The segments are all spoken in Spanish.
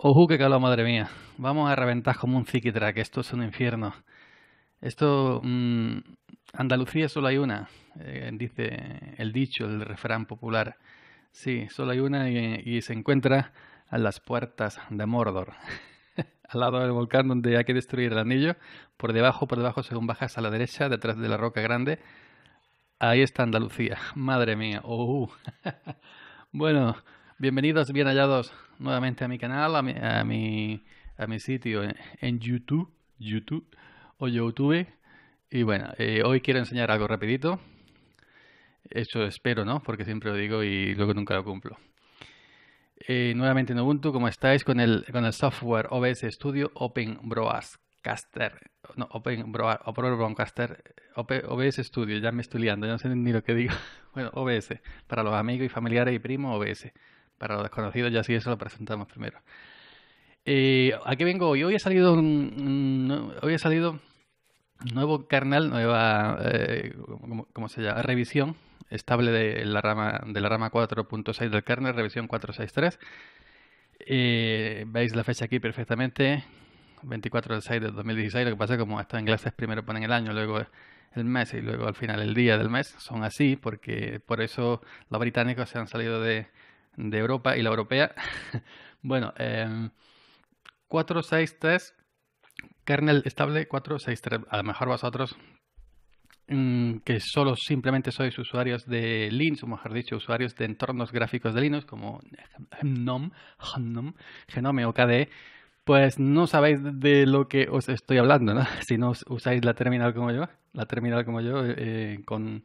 oh uh, qué calor, madre mía. Vamos a reventar como un que Esto es un infierno. Esto. Mm, Andalucía solo hay una, eh, dice el dicho, el refrán popular. Sí, solo hay una y, se encuentra a las puertas de Mordor. al lado del volcán donde hay que destruir el anillo. Por debajo, por debajo, según bajas a la derecha, detrás de la roca grande. Ahí está Andalucía. Madre mía. oh uh. bueno. Bienvenidos, bien hallados nuevamente a mi canal, a mi, a mi, sitio en, YouTube, YouTube o YouTube. Y bueno, eh, hoy quiero enseñar algo rapidito. Eso espero, ¿no? Porque siempre lo digo y luego nunca lo cumplo. Eh, nuevamente en Ubuntu, ¿Cómo estáis con el, con el software OBS Studio Open Broadcaster. No, Open, Open Broadcaster. OBS Studio, ya me estoy liando, ya no sé ni lo que digo. Bueno, OBS, para los amigos y familiares y primos, OBS. Para los desconocidos ya sí eso lo presentamos primero. Eh, vengo hoy? Hoy ha salido un, hoy ha salido nuevo kernel, nueva eh, como se llama? revisión estable de la rama de la rama 4.6 del kernel, revisión 463. Eh, veis la fecha aquí perfectamente, 24 de 6 de 2016. Lo que pasa es que como estos ingleses primero ponen el año, luego el mes y luego al final el día del mes, son así porque por eso los británicos se han salido de, de Europa y la europea. bueno, 463, em, kernel estable 463. A lo mejor vosotros mm, que solo simplemente sois usuarios de Linux, o mejor dicho, usuarios de entornos gráficos de Linux como GNOME, GNOME, Genome o KDE, pues no sabéis de lo que os estoy hablando, ¿no? Si no usáis la terminal como yo, la terminal como yo eh, con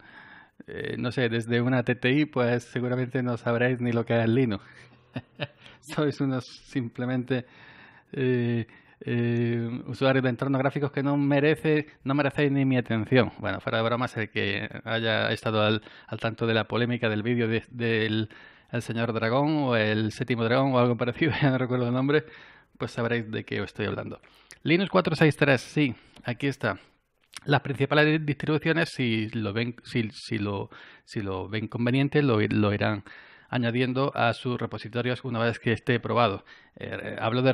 eh, no sé, desde una TTI, pues seguramente no sabréis ni lo que es Linux. Sois unos simplemente eh, eh, usuarios de entornos gráficos que no merece, no merecéis ni mi atención. Bueno, fuera de bromas, el que haya estado al, al tanto de la polémica del vídeo del señor dragón o el séptimo dragón o algo parecido, ya no recuerdo el nombre, pues sabréis de qué os estoy hablando. Linux 463, sí, aquí está las principales distribuciones, si lo ven, si, lo, si lo ven conveniente, lo, lo irán añadiendo a sus repositorios una vez que esté probado. Eh, eh, hablo de,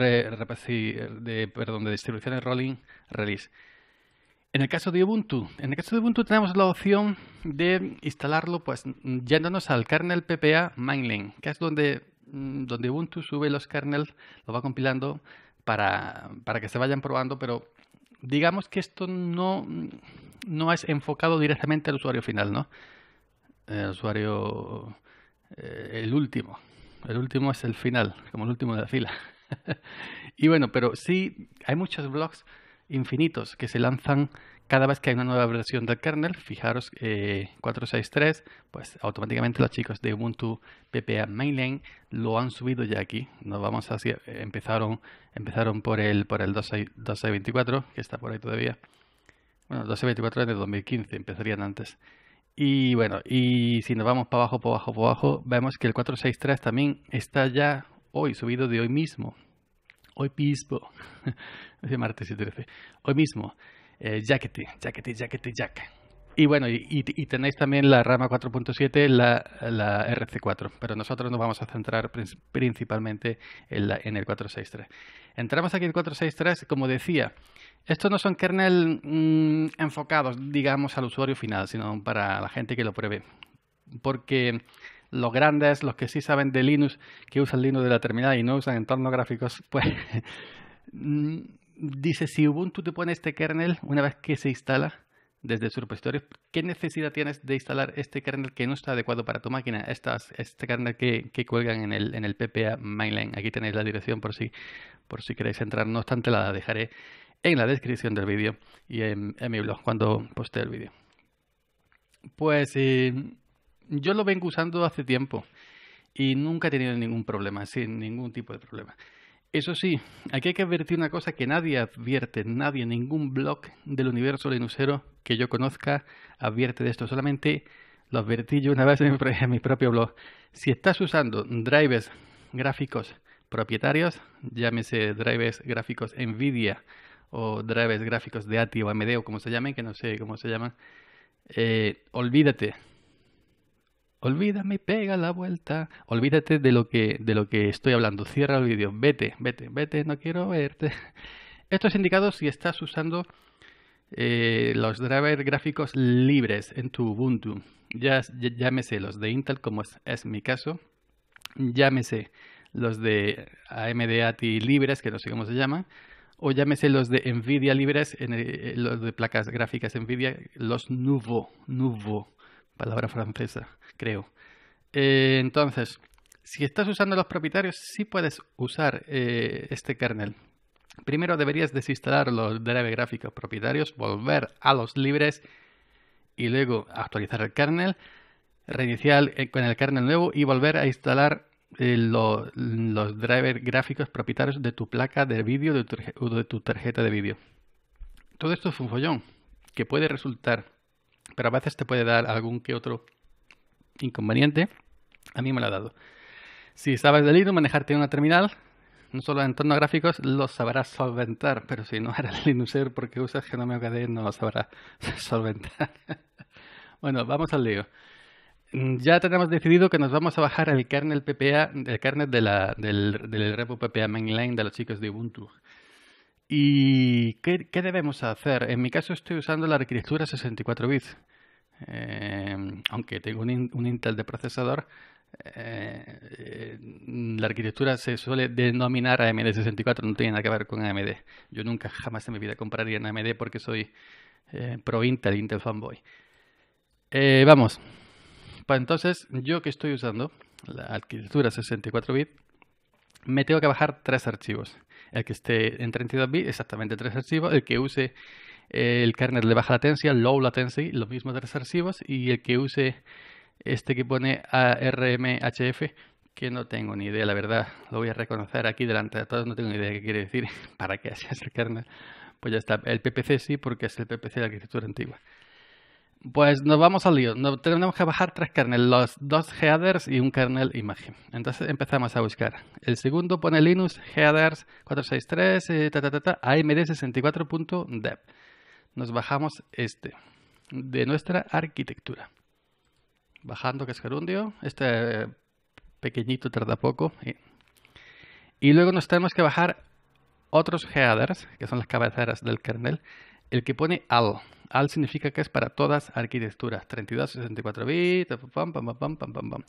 de, perdón, distribuciones rolling release. En el caso de Ubuntu, en el caso de Ubuntu tenemos la opción de instalarlo pues yéndonos al kernel PPA mainline, que es donde, mm, donde Ubuntu sube los kernels, lo va compilando para, para que se vayan probando, pero digamos que esto no, no es enfocado directamente al usuario final, ¿no? El usuario, eh, el último. El último es el final, como el último de la fila. y bueno, pero sí, hay muchos blogs infinitos que se lanzan cada vez que hay una nueva versión del kernel. Fijaros, eh, 4.6.3, pues automáticamente los chicos de Ubuntu PPA Mainline lo han subido ya aquí. Nos vamos a empezaron, empezaron por el, por el 12.24, que está por ahí todavía. Bueno, 12.24 es de 2015, empezarían antes. Y bueno, y si nos vamos para abajo, para abajo, para abajo, vemos que el 463 también está ya hoy, subido de hoy mismo hoy mismo, es martes 13, hoy mismo, eh, Jackety, Jackety, Jackety, Jack. Y bueno, y, tenéis también la rama 4.7, la, RC4, pero nosotros nos vamos a centrar principalmente en, el 4.6.3. Entramos aquí en el 4.6.3, como decía, estos no son kernel mm, enfocados, digamos, al usuario final, sino para la gente que lo pruebe. Porque los grandes, los que sí saben de Linux, que usan Linux de la terminal y no usan entornos gráficos, pues mm, dice, si Ubuntu te pone este kernel, una vez que se instala desde su repositorio, ¿qué necesidad tienes de instalar este kernel que no está adecuado para tu máquina? Estas, este kernel que, cuelgan en el, en el PPA mainline. Aquí tenéis la dirección por si, por si queréis entrar. No obstante, la dejaré en la descripción del vídeo y en, mi blog cuando postee el vídeo. Pues... Eh, yo lo vengo usando hace tiempo y nunca he tenido ningún problema, sin ningún tipo de problema. Eso sí, aquí hay que advertir una cosa que nadie advierte, nadie, ningún blog del universo Linuxero que yo conozca advierte de esto. Solamente lo advertí yo una vez en mi, propio blog. Si estás usando drivers gráficos propietarios, llámese drivers gráficos NVIDIA o drivers gráficos de ATI o AMD o como se llamen, que no sé cómo se llaman, eh, olvídate olvídame, pega la vuelta, olvídate de lo que, de lo que estoy hablando, cierra el vídeo, vete, vete, vete, no quiero verte. Esto es indicado si estás usando eh, los drivers gráficos libres en tu Ubuntu. Ya, llámese los de Intel, como es, mi caso, llámese los de AMD ATI libres, que no sé cómo se llama, o llámese los de Nvidia libres, en eh, los de placas gráficas Nvidia, los Nuvo, Nouveau, palabra francesa creo. Eh, entonces, si estás usando los propietarios, sí puedes usar eh, este kernel. Primero deberías desinstalar los drivers gráficos propietarios, volver a los libres y luego actualizar el kernel, reiniciar eh, con el kernel nuevo y volver a instalar los drivers gráficos propietarios de tu placa de vídeo o de tu tarjeta de vídeo. Todo esto es un follón que puede resultar, pero a veces te puede dar algún que otro inconveniente, a mí me lo ha dado. Si sabes de Linux, manejarte una terminal, no solo en entornos gráficos, lo sabrás solventar, pero si no eres Linuxer porque usas Genome OKD, no lo sabrás solventar. bueno, vamos al lío. Ya tenemos decidido que nos vamos a bajar el kernel PPA, el kernel de la, del, del repo PPA mainline de los chicos de Ubuntu. ¿Y qué, qué debemos hacer? En mi caso estoy usando la arquitectura 64 bits. Em, aunque tengo un, Intel de procesador, eh, la arquitectura se suele denominar AMD64, no tiene nada que ver con AMD. Yo nunca jamás en mi vida compraría en AMD porque soy eh, pro Intel, Intel fanboy. Eh, vamos, pues entonces yo que estoy usando la arquitectura 64 bit, me tengo que bajar tres archivos. El que esté en 32 bit exactamente tres archivos. El que use el kernel de baja latencia, low latency, los mismos tres archivos, y el que use este que pone ARMHF, que no tengo ni idea, la verdad, lo voy a reconocer aquí delante de todos, no tengo ni idea de qué quiere decir, para qué es el kernel. Pues ya está, el PPC sí, porque es el PPC de la arquitectura antigua. Pues nos vamos al lío. tenemos que bajar tres kernels, los dos headers y un kernel imagen. Entonces empezamos a buscar. El segundo pone Linux headers 463 eh, AMD 64.dev nos bajamos este de nuestra arquitectura. Bajando que es gerundio, este eh, pequeñito tarda poco. Y luego nos tenemos que bajar otros headers, que son las cabeceras del kernel. El que pone al. Al significa que es para todas arquitecturas. 32, 64 bits, pam, pam, pam, pam, pam, pam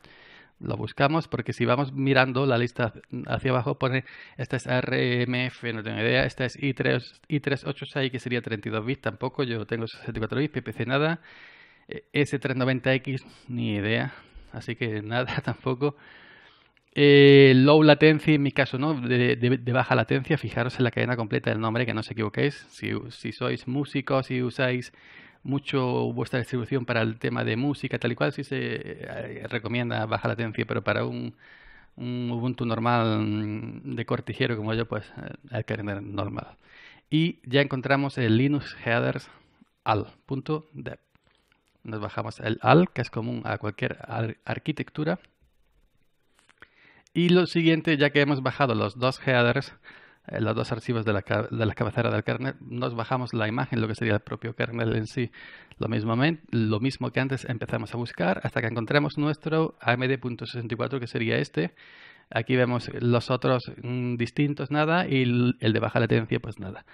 lo buscamos porque si vamos mirando la lista hacia abajo pone esta es RMF, no tengo idea, esta es I3, I386 que sería 32 bits tampoco, yo tengo 64 bits, PPC nada, eh, S390X ni idea, así que nada tampoco. Eh, low latency, en mi caso, ¿no? De, baja latencia, fijaros en la cadena completa del nombre, que no os equivoquéis. Si, si sois músicos y usáis mucho vuestra distribución para el tema de música, tal y cual, si se eh, recomienda baja latencia, pero para un, Ubuntu normal mm, de cortijero como yo, pues eh, hay que tener normal. Y ya encontramos el Linux headers al.dev. Nos bajamos el al, que es común a cualquier arquitectura. Y lo siguiente, ya que hemos bajado los dos headers, eh, los dos archivos de la, de cabecera del kernel, nos bajamos la imagen, lo que sería el propio kernel en sí. Lo mismo, lo mismo que antes empezamos a buscar hasta que encontremos nuestro AMD.64 que sería este. Aquí vemos los otros mm, distintos nada y el, de baja latencia pues nada.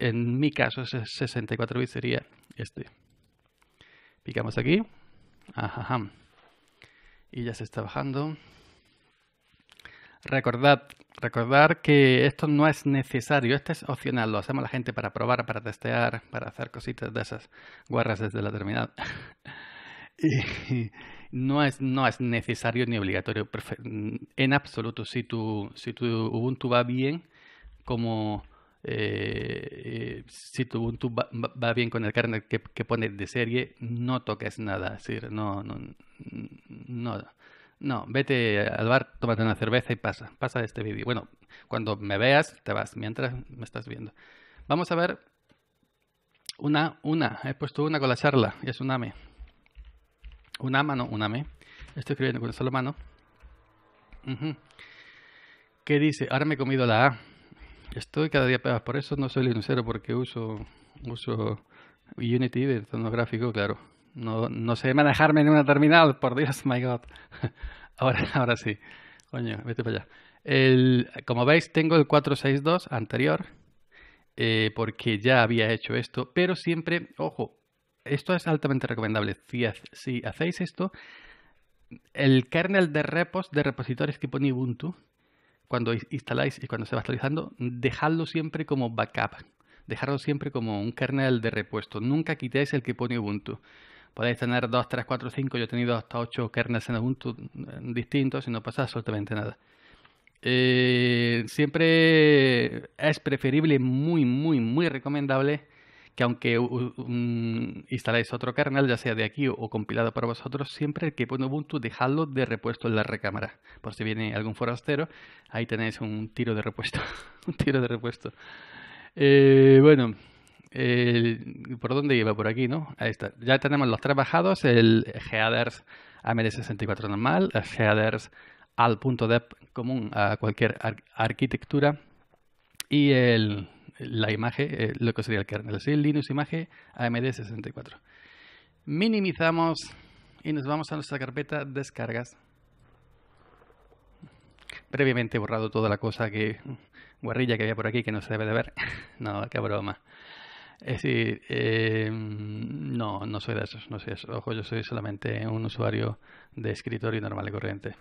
En mi caso 64 bits sería este. Picamos aquí. Ajá. Y ya se está bajando. Recordad, recordar que esto no es necesario, esto es opcional, lo hacemos la gente para probar, para testear, para hacer cositas de esas guarras desde la terminal. no es, no es necesario ni obligatorio en absoluto. Si tu, si tu Ubuntu va bien, como eh, si tu Ubuntu va, bien con el kernel que, que, pone de serie, no toques nada. no, no, no, no, vete al bar, tómate una cerveza y pasa, pasa este vídeo. Bueno, cuando me veas, te vas, mientras me estás viendo. Vamos a ver una, una, he puesto una con la charla, es un AME. una mano, un AME. Estoy escribiendo con una sola mano. ¿Qué dice? Ahora me he comido la A. Estoy cada día peor, por eso no soy linucero porque uso, uso Unity de tono gráfico, claro. No, no sé manejarme en una terminal, por Dios, my God. Ahora, ahora sí. Coño, vete para allá. El, como veis, tengo el 462 anterior, eh, porque ya había hecho esto, pero siempre, ojo, esto es altamente recomendable. Si, hacéis esto, el kernel de repos, de repositorios pone Ubuntu, cuando instaláis y cuando se va actualizando, dejadlo siempre como backup. Dejadlo siempre como un kernel de repuesto. Nunca quitéis el que pone Ubuntu podéis tener 2, 3, 4, 5, yo he tenido hasta 8 kernels en Ubuntu distintos y no pasa absolutamente nada. Eh, siempre es preferible, muy, muy, muy recomendable que aunque instaléis otro kernel, ya sea de aquí o compilado para vosotros, siempre el que pone Ubuntu, dejadlo de repuesto en la recámara. Por si viene algún forastero, ahí tenéis un tiro de repuesto. un tiro de repuesto. Eh, bueno, eh, ¿por dónde iba? Por aquí, ¿no? Ahí está. Ya tenemos los trabajados, el headers AMD64 e normal, el headers al punto de común a cualquier arquitectura y el, la imagen, eh, lo que sería el kernel, ¿sí? Linux imagen AMD64. E Minimizamos y nos vamos a nuestra carpeta descargas. Previamente he borrado toda la cosa que guarrilla que había por aquí que no se debe de ver. no, qué broma. Es decir, em, no, no soy de esos, no soy de Ojo, yo soy solamente un usuario de escritorio normal y corriente.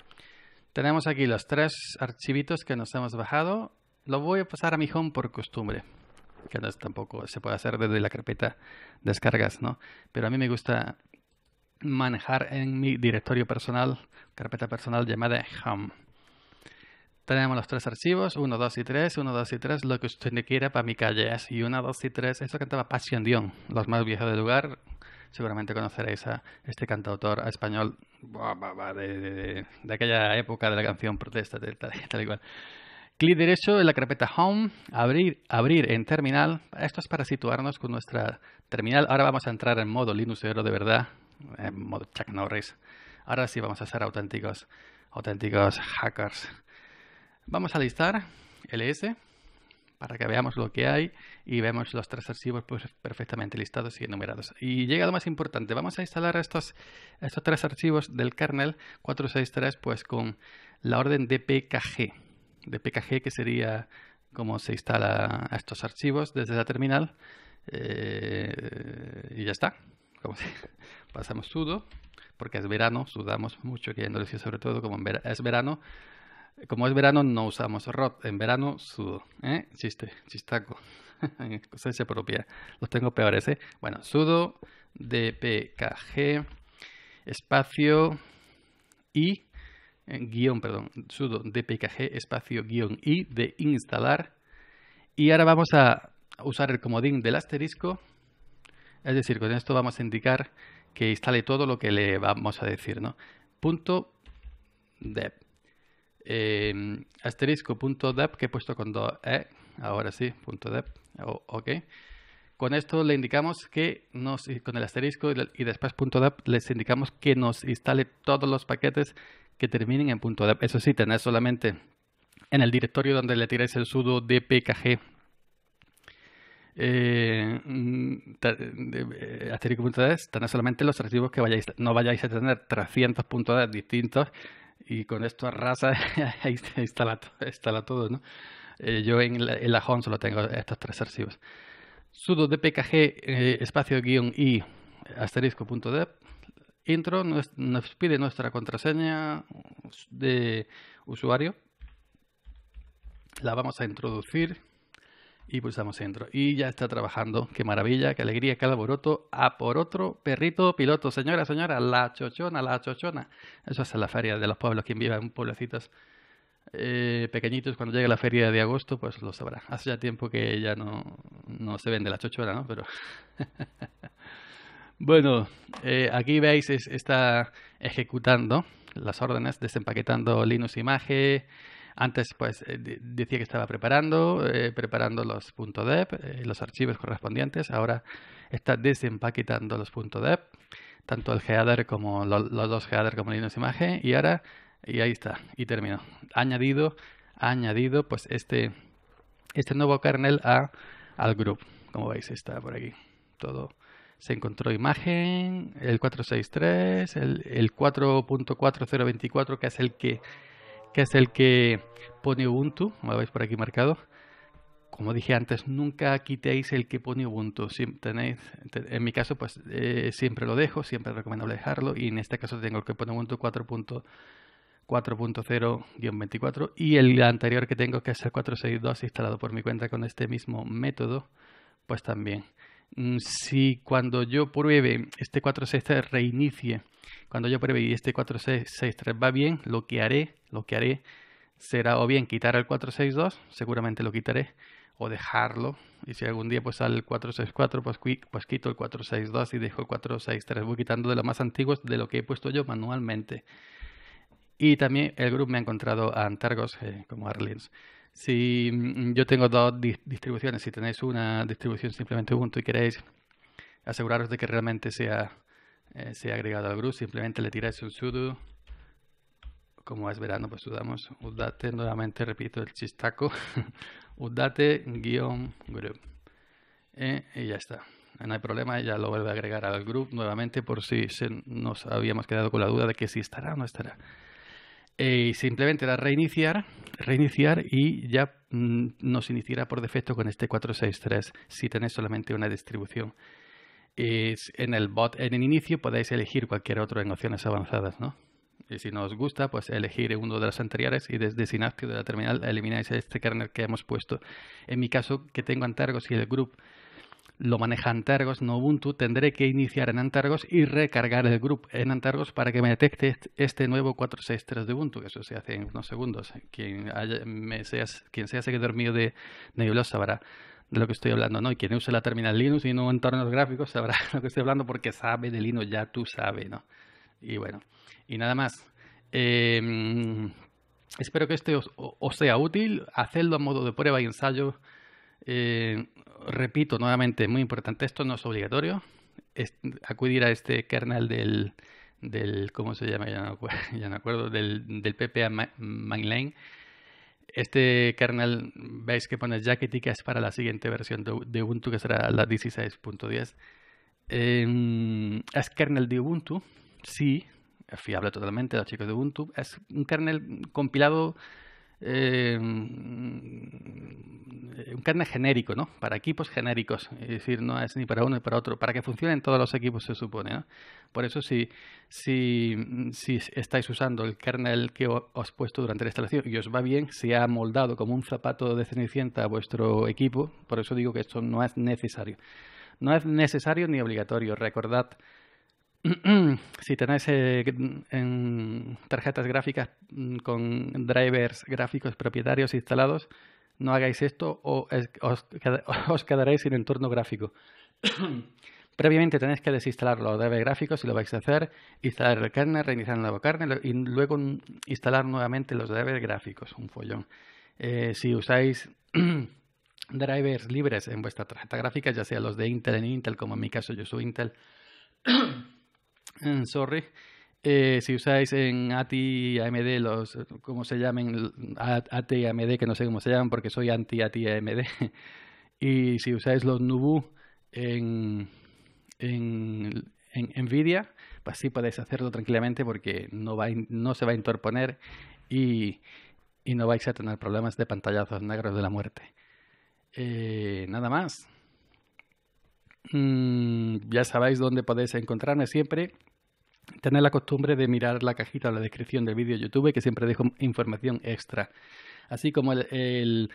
Tenemos aquí los tres archivitos que nos hemos bajado. Lo voy a pasar a mi home por costumbre, que tampoco se puede hacer desde la carpeta descargas, ¿no? Pero a mí me gusta manejar en mi directorio personal, carpeta personal llamada home. Tenemos los tres archivos, 1, 2 y 3, 1, 2 y 3, lo que usted quiera para mi calle. Y 1, 2 y 3, eso cantaba Passion Dion, los más viejos del lugar. Seguramente conoceréis a este cantautor español de, de, de, aquella época de la canción protesta, tal, tal y Clic derecho en la carpeta Home, abrir, abrir en terminal. Esto es para situarnos con nuestra terminal. Ahora vamos a entrar en modo Linuxero de verdad, en modo Chuck Norris. Ahora sí vamos a ser auténticos, auténticos hackers. Vamos a listar ls para que veamos lo que hay y vemos los tres archivos pues, perfectamente listados y enumerados. Y llega lo más importante, vamos a instalar estos, estos tres archivos del kernel 463 pues, con la orden dpkg, dpkg que sería como se instala estos archivos desde la terminal eh, y ya está. pasamos sudo, porque es verano, sudamos mucho, que en sobre todo, como es verano, como es verano, no usamos rot. En verano sudo. ¿eh? Chiste, chistaco. se propia. Los tengo peores. Bueno, sudo, dpkg, espacio y eh, guión, perdón, sudo dpkg, espacio guión y de instalar. Y ahora vamos a usar el comodín del asterisco. Es decir, con esto vamos a indicar que instale todo lo que le vamos a decir. ¿no? Punto dep eh, que he puesto con dos e ahora sí, punto ok. Con esto le indicamos que nos, con el asterisco y después punto .dep, les indicamos que nos instale todos los paquetes que terminen en punto .dep. Eso sí, tener solamente en el directorio donde le tiráis el sudo dpkg eh, mm, eh asterisco.deb, tener solamente los archivos que vayáis, no vayáis a tener puntos distintos y con esto arrasa, instala, instala todo, ¿no? Eh, yo en la, en home solo tengo estas tres archivos. sudo dpkg eh, espacio guión y intro nos, nos, pide nuestra contraseña de usuario. La vamos a introducir y pulsamos centro Y ya está trabajando. Qué maravilla, qué alegría, qué alboroto. A por otro perrito piloto. Señora, señora, la chochona, la chochona. Eso es la feria de los pueblos. Quien viva en pueblecitos eh, pequeñitos, cuando llegue la feria de agosto, pues lo sabrá. Hace ya tiempo que ya no, no se vende la chochona, ¿no? Pero... bueno, eh, aquí veis, está ejecutando las órdenes, desempaquetando Linux Image, antes, pues, eh, decía que estaba preparando, eh, preparando los .deb, eh, los archivos correspondientes. Ahora está desempaquetando los dep tanto el header como los dos header como Linux Imagen. Y ahora, y ahí está, y termino. añadido, ha añadido, pues, este, este nuevo kernel a, al group. Como veis, está por aquí. Todo se encontró imagen, el 463, el, el 4.4024, que es el que que es el que pone Ubuntu, como lo veis por aquí marcado. Como dije antes, nunca quitéis el que pone Ubuntu. Si tenéis, en mi caso, pues eh, siempre lo dejo, siempre es recomendable dejarlo. Y en este caso tengo el que pone Ubuntu 40 24 y el anterior que tengo, que es el 4.6.2 instalado por mi cuenta con este mismo método, pues también. Mm, si cuando yo pruebe este 463 reinicie, cuando yo pruebe y este 463 va bien, lo que haré, lo que haré será o bien quitar el 462, seguramente lo quitaré, o dejarlo. Y si algún día pues sale el 464, pues, pues quito el 462 y dejo el 463. Voy quitando de los más antiguos de lo que he puesto yo manualmente. Y también el grupo me ha encontrado a Antargos eh, como Arlins. Si mm, yo tengo dos distribuciones, si tenéis una distribución simplemente Ubuntu y queréis aseguraros de que realmente sea, eh, sea agregado al group, simplemente le tiráis un sudo, como es verano, pues sudamos, udate, nuevamente repito el chistaco, udate guión group. Eh, y ya está. No hay problema, ya lo vuelve a agregar al group nuevamente por si se nos habíamos quedado con la duda de que si estará o no estará. Eh, simplemente da reiniciar, reiniciar y ya mm, nos iniciará por defecto con este 463 si tenéis solamente una distribución. Es en el bot, en el inicio podéis elegir cualquier otro en opciones avanzadas, ¿no? Y si no os gusta, pues elegir uno de las anteriores y desde Synaptic de la terminal elimináis este kernel que hemos puesto. En mi caso, que tengo Antargos y el group lo maneja Antergos, no Ubuntu, tendré que iniciar en Antergos y recargar el grupo en Antergos para que me detecte este nuevo 463 de Ubuntu, que eso se hace en unos segundos. Quien, me seas, quien sea seguidor mío de Nebulosa sabrá de lo que estoy hablando, ¿no? Y quien use la terminal Linux y no entornos gráficos sabrá de lo que estoy hablando porque sabe de Linux, ya tú sabes, ¿no? Y bueno, y nada más. Em, espero que este os sea útil. Hacedlo a modo de prueba y ensayo eh, repito nuevamente, muy importante, esto no es obligatorio, acudir a este kernel del, del ¿cómo se llama? Ya no, ya acuerdo, del, del PPA mainline. Este kernel, veis que pone Jacket y que es para la siguiente versión de, Ubuntu, que será la 16.10. Em, es kernel de Ubuntu, sí, es fiable totalmente, los chicos de Ubuntu. Es un kernel compilado eh, mm, un kernel genérico, ¿no? Para equipos genéricos. Es decir, no es ni para uno ni para otro. Para que funcionen todos los equipos, se supone, ¿no? Por eso, si, si, si estáis usando el kernel que os he puesto durante la instalación y os va bien, se ha moldado como un zapato de cenicienta a vuestro equipo. Por eso digo que esto no es necesario. No es necesario ni obligatorio. Recordad si tenéis eh, mm, tarjetas gráficas mm, con drivers gráficos propietarios instalados, no hagáis esto o os, quedaréis sin entorno gráfico. Previamente tenéis que desinstalar los drivers gráficos si lo vais a hacer, instalar el kernel, reiniciar el nuevo kernel y luego mm, instalar nuevamente los drivers gráficos, un follón. Eh, si usáis drivers libres en vuestra tarjeta gráfica, ya sea los de Intel en Intel, como en mi caso yo soy Intel, Mm, sorry. Eh, si usáis en ATI y AMD, los, como se llamen, AT y AMD, que no sé cómo se llaman porque soy anti ATI y AMD, y si usáis los Nubu en, en, en NVIDIA, pues sí podéis hacerlo tranquilamente porque no, va, no se va a interponer y, no vais a tener problemas de pantallazos negros de la muerte. Eh, nada más. Mm, ya sabéis dónde podéis encontrarme siempre tener la costumbre de mirar la cajita o la descripción del vídeo de YouTube, que siempre dejo información extra, así como el,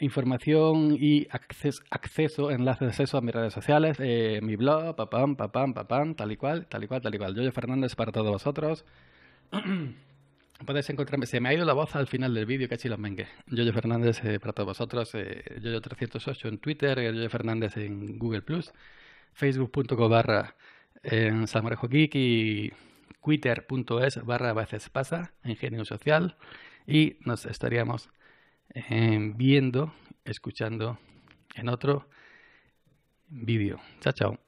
información y acceso, enlaces de acceso a mis redes sociales, eh, mi blog, papam, papam, papam, tal y cual, tal y cual, tal y cual. Yoyo Fernández para todos vosotros. Podéis encontrarme, se me ha ido la voz al final del vídeo, casi los mengué. Yoyo Fernández eh, para todos vosotros, eh, Yoyo308 en Twitter, eh, Yoyo Fernández en Google+, Plus facebook.com barra en Salmorejo y twitter.es barra veces pasa Ingenio Social y nos estaríamos eh, viendo, escuchando en otro vídeo. Chao, chao.